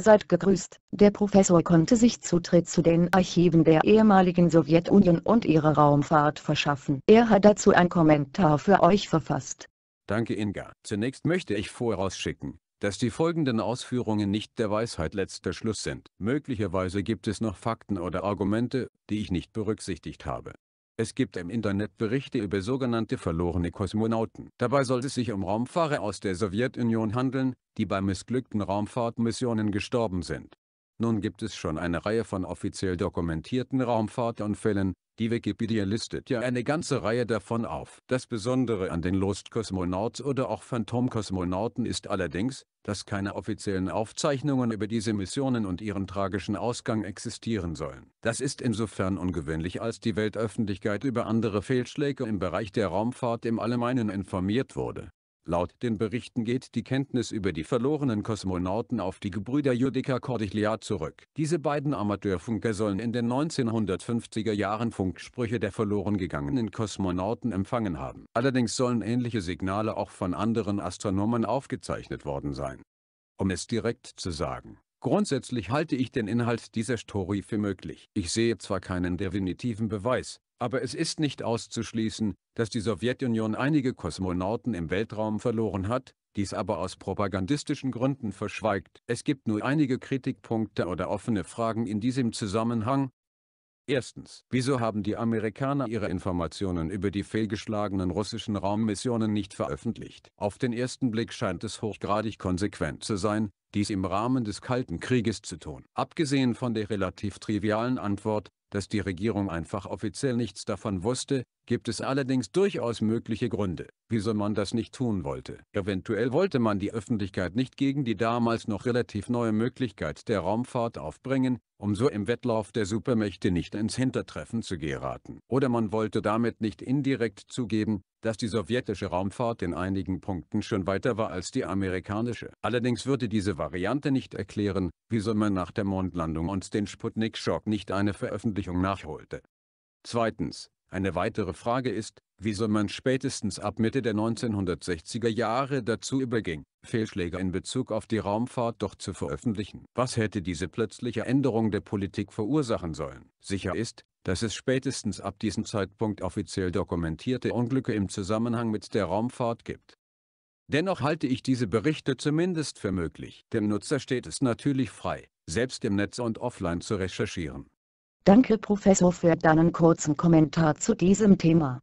Seid gegrüßt, der Professor konnte sich Zutritt zu den Archiven der ehemaligen Sowjetunion und ihrer Raumfahrt verschaffen. Er hat dazu einen Kommentar für euch verfasst. Danke Inga. Zunächst möchte ich vorausschicken, dass die folgenden Ausführungen nicht der Weisheit letzter Schluss sind. Möglicherweise gibt es noch Fakten oder Argumente, die ich nicht berücksichtigt habe. Es gibt im Internet Berichte über sogenannte verlorene Kosmonauten. Dabei soll es sich um Raumfahrer aus der Sowjetunion handeln, die bei missglückten Raumfahrtmissionen gestorben sind nun gibt es schon eine Reihe von offiziell dokumentierten Raumfahrtunfällen, die Wikipedia listet ja eine ganze Reihe davon auf. Das Besondere an den Lost-Kosmonaut oder auch Phantom-Kosmonauten ist allerdings, dass keine offiziellen Aufzeichnungen über diese Missionen und ihren tragischen Ausgang existieren sollen. Das ist insofern ungewöhnlich als die Weltöffentlichkeit über andere Fehlschläge im Bereich der Raumfahrt im Allgemeinen informiert wurde Laut den Berichten geht die Kenntnis über die verlorenen Kosmonauten auf die Gebrüder Judica Cordiglia zurück. Diese beiden Amateurfunker sollen in den 1950er Jahren Funksprüche der verloren gegangenen Kosmonauten empfangen haben. Allerdings sollen ähnliche Signale auch von anderen Astronomen aufgezeichnet worden sein. Um es direkt zu sagen, Grundsätzlich halte ich den Inhalt dieser Story für möglich. Ich sehe zwar keinen definitiven Beweis, aber es ist nicht auszuschließen, dass die Sowjetunion einige Kosmonauten im Weltraum verloren hat, dies aber aus propagandistischen Gründen verschweigt. Es gibt nur einige Kritikpunkte oder offene Fragen in diesem Zusammenhang, Erstens, wieso haben die Amerikaner ihre Informationen über die fehlgeschlagenen russischen Raummissionen nicht veröffentlicht? Auf den ersten Blick scheint es hochgradig konsequent zu sein, dies im Rahmen des Kalten Krieges zu tun. Abgesehen von der relativ trivialen Antwort, dass die Regierung einfach offiziell nichts davon wusste, gibt es allerdings durchaus mögliche Gründe, wieso man das nicht tun wollte. Eventuell wollte man die Öffentlichkeit nicht gegen die damals noch relativ neue Möglichkeit der Raumfahrt aufbringen, um so im Wettlauf der Supermächte nicht ins Hintertreffen zu geraten. Oder man wollte damit nicht indirekt zugeben, dass die sowjetische Raumfahrt in einigen Punkten schon weiter war als die amerikanische. Allerdings würde diese Variante nicht erklären, wieso man nach der Mondlandung und den Sputnik-Schock nicht eine Veröffentlichung nachholte. Zweitens, eine weitere Frage ist, wieso man spätestens ab Mitte der 1960er Jahre dazu überging, Fehlschläge in Bezug auf die Raumfahrt doch zu veröffentlichen. Was hätte diese plötzliche Änderung der Politik verursachen sollen? Sicher ist, dass es spätestens ab diesem Zeitpunkt offiziell dokumentierte Unglücke im Zusammenhang mit der Raumfahrt gibt. Dennoch halte ich diese Berichte zumindest für möglich. Dem Nutzer steht es natürlich frei, selbst im Netz und offline zu recherchieren. Danke Professor für deinen kurzen Kommentar zu diesem Thema.